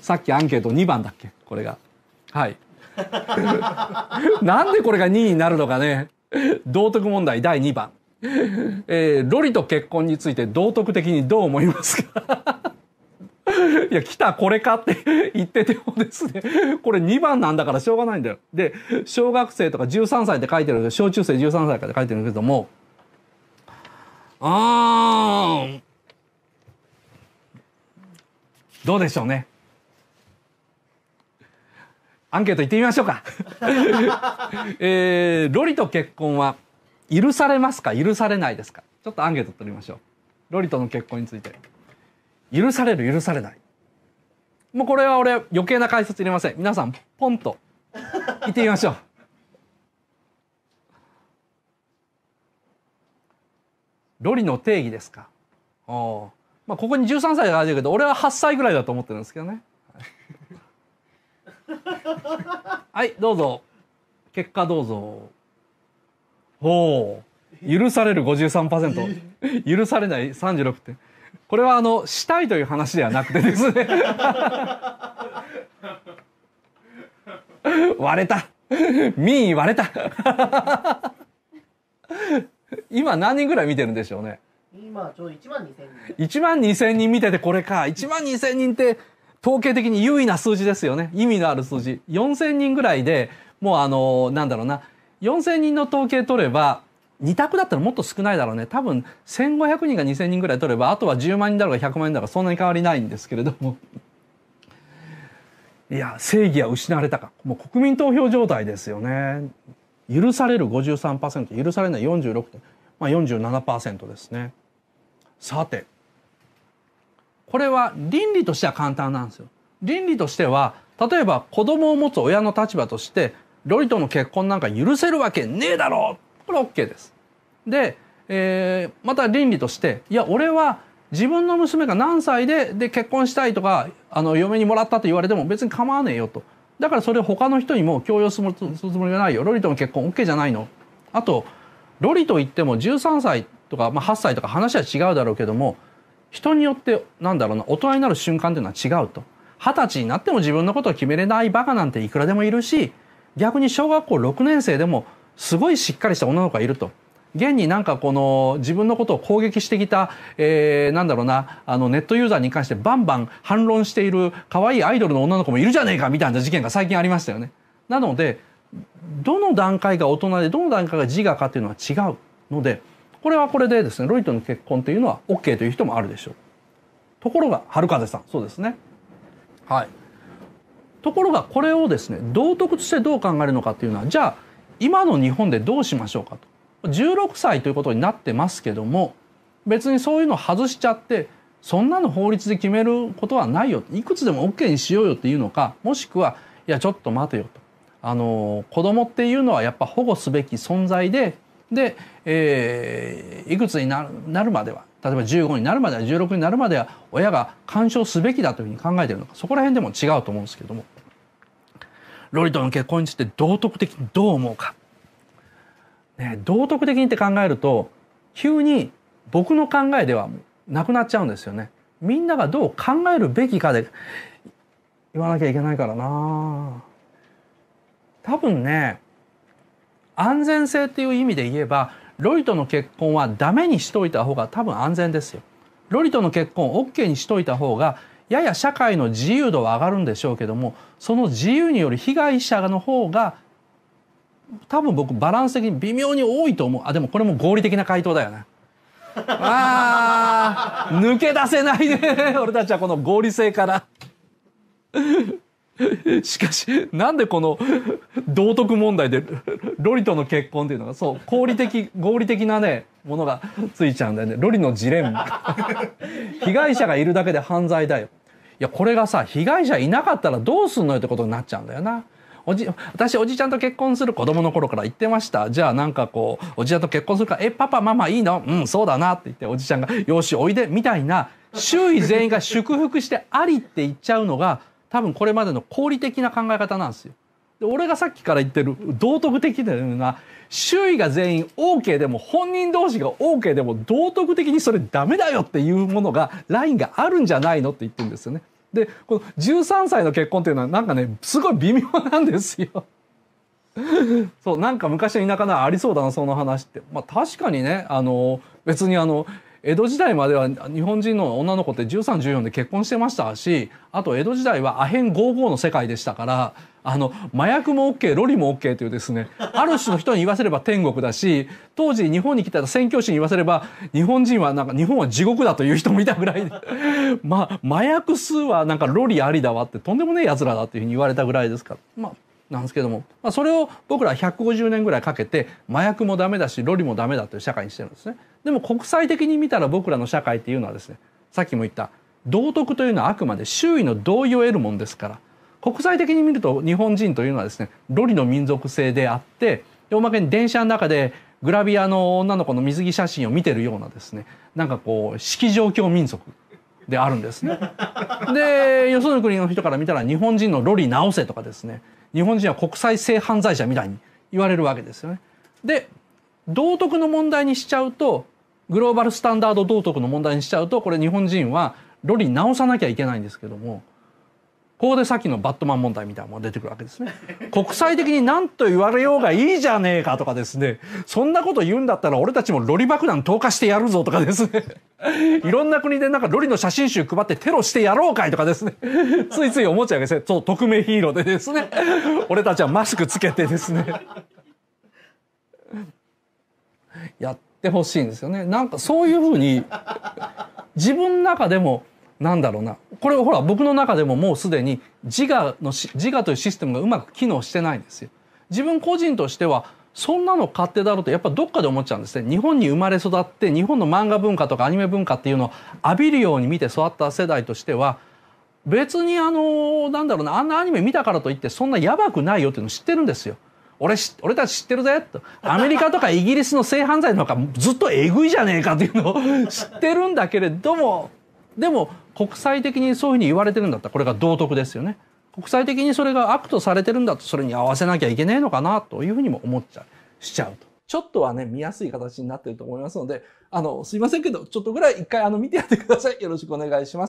さっきアンケート2番だっけこれが。はい。なんでこれが2位になるのかね。道徳問題第2番。えー、ロリと結婚について道徳的にどう思いますか いや、来たこれかって 言っててもですね、これ2番なんだからしょうがないんだよ。で、小学生とか13歳って書いてる、小中生13歳って書いてるけども、あー、どうでしょうね。アンケート行ってみましょうか。えー、ロリと結婚は許されますか許されないですかちょっとアンケート取りましょう。ロリとの結婚について。許される許されない。もうこれは俺余計な解説入れません。皆さん、ポンと行ってみましょう。ロリの定義ですか。おまあ、ここに13歳があるけど、俺は8歳ぐらいだと思ってるんですけどね。はいどうぞ結果どうぞおお許される53%、ー、許されない36点これはあのしたいという話ではなくてですね 割れた民意割れた今何人ぐらい見てるんでしょうね今ちょうど1万2000人1万2千人見ててこれか1万2000人って統計的に優位な数字ですよね。意味のある数字。4000人ぐらいで、もうあの、なんだろうな、4000人の統計取れば、2択だったらもっと少ないだろうね。多分、1500人が2000人ぐらい取れば、あとは10万人だろうが100万人だろうがそんなに変わりないんですけれども。いや、正義は失われたか。もう国民投票状態ですよね。許される53%、許されない46、まあ、ですね。さて、これは倫理としては簡単なんですよ。倫理としては例えば子供を持つ親の立場としてロリとの結婚なんか許せるわけねえだろこれ OK です。で、えー、また倫理としていや俺は自分の娘が何歳でで結婚したいとかあの嫁にもらったと言われても別に構わねえよとだからそれを他の人にも強要するつもりがないよロリとの結婚 OK じゃないのあとロリといっても13歳とか、まあ、8歳とか話は違うだろうけども人によってなんだろうな大人になる瞬間というのは違うと二十歳になっても自分のことを決めれないバカなんていくらでもいるし逆に小学校6年生でもすごいしっかりした女の子がいると。現になんかこの自分のことを攻撃してきた、えー、なんだろうなあのネットユーザーに関してバンバン反論している可愛いアイドルの女の子もいるじゃねえかみたいな事件が最近ありましたよね。なのでどの段階が大人でどの段階が自我かっていうのは違うので。これはこれでですねロイとの結婚というのは OK という人もあるでしょうところが春風さんそうですねはいところがこれをですね道徳としてどう考えるのかっていうのはじゃあ今の日本でどうしましょうかと16歳ということになってますけども別にそういうの外しちゃってそんなの法律で決めることはないよいくつでも OK にしようよっていうのかもしくはいやちょっと待てよとあの子供っていうのはやっぱ保護すべき存在でで、えー、いくつになるまでは例えば15になるまでは16になるまでは親が干渉すべきだというふうに考えているのかそこら辺でも違うと思うんですけどもロリとの結婚について道徳的にどう思うか、ね、道徳的にって考えると急に僕の考えではなくなっちゃうんですよね。みんながどう考えるべきかで言わなきゃいけないからな多分ね安全性っていう意味で言えばロリとの結婚はダメにしといた方が多分安全ですよ。ロリとの結婚 OK にしといた方がやや社会の自由度は上がるんでしょうけどもその自由による被害者の方が多分僕バランス的に微妙に多いと思うあでもこれも合理的な回答だよね。ああ、抜け出せないね 俺たちはこの合理性から しかし、なんでこの道徳問題でロリとの結婚っていうのが、そう、合理的、合理的なね、ものがついちゃうんだよね。ロリのジレンマ。被害者がいるだけで犯罪だよ。いや、これがさ、被害者いなかったらどうすんのよってことになっちゃうんだよな。おじ、私おじちゃんと結婚する子供の頃から言ってました。じゃあなんかこう、おじちゃんと結婚するから、え、パパママいいのうん、そうだなって言って、おじちゃんが、よし、おいで、みたいな、周囲全員が祝福してありって言っちゃうのが、多分これまでの功理的な考え方なんですよ。で俺がさっきから言ってる道徳的といのは周囲が全員 OK でも本人同士が OK でも道徳的にそれダメだよっていうものがラインがあるんじゃないのって言ってるんですよね。でこの13歳の結婚っていうのはなんかねすごい微妙なんですよ。そうなんか昔の田舎ならありそうだなその話って。まあ確かにねあの別にあの江戸時代までは日本人の女の子って1314で結婚してましたしあと江戸時代はアヘン55の世界でしたからあの麻薬も OK ロリも OK というですねある種の人に言わせれば天国だし当時日本に来た宣教師に言わせれば日本人はなんか日本は地獄だという人もいたぐらいで まあ麻薬数はなんかロリありだわってとんでもねえやつらだというふうに言われたぐらいですからまあなんですけども、まあ、それを僕ら150年ぐらいかけて麻薬もダメだしロリもダメだという社会にしてるんですねでも国際的に見たら僕らの社会っていうのはですねさっきも言った道徳というのはあくまで周囲の同意を得るもんですから国際的に見ると日本人というのはですねロリの民族性であっておまけに電車の中でグラビアの女の子の水着写真を見てるようなですねなんかこう色状況民族であるんですね。でよその国の人から見たら日本人のロリ直せとかですね日本人は国際性犯罪者みたいに言われるわけですよね。で道徳の問題にしちゃうとグローバルスタンダード道徳の問題にしちゃうとこれ日本人はロリ直さなきゃいけないんですけどもここでさっきのバットマン問題みたいなものが出てくるわけですね。国際的に何と言われようがいいじゃねえかとかですね。そんなこと言うんだったら俺たちもロリ爆弾投下してやるぞとかですね。いろんな国でなんかロリの写真集配ってテロしてやろうかいとかですね。ついついおもちゃうけですね。そう、匿名ヒーローでですね。俺たちはマスクつけてですね。やってほしいんですよね。なんかそういうふうに自分の中でもなんだろうなこれほら僕の中でももうすでに自我のし自我というシステムがうまく機能してないんですよ。自分個人としてはそんなの勝手だろうとやっぱどっかで思っちゃうんですね。日本に生まれ育って日本の漫画文化とかアニメ文化っていうのを浴びるように見て育った世代としては別にあのなんだろうなあんなアニメ見たからといってそんなやばくないよっていうの知ってるんですよ。俺俺たち知ってるぜとアメリカとかイギリスの性犯罪なんかずっとえぐいじゃねえかっていうのを知ってるんだけれどもでも国際的にそういうふうに言われてるんだったらこれが道徳ですよね。国際的にそれが悪とされてるんだとそれに合わせなきゃいけないのかなというふうにも思っちゃうしちゃうと。ちょっとはね見やすい形になってると思いますのであのすいませんけどちょっとぐらい一回あの見てやってください。よろしくお願いします。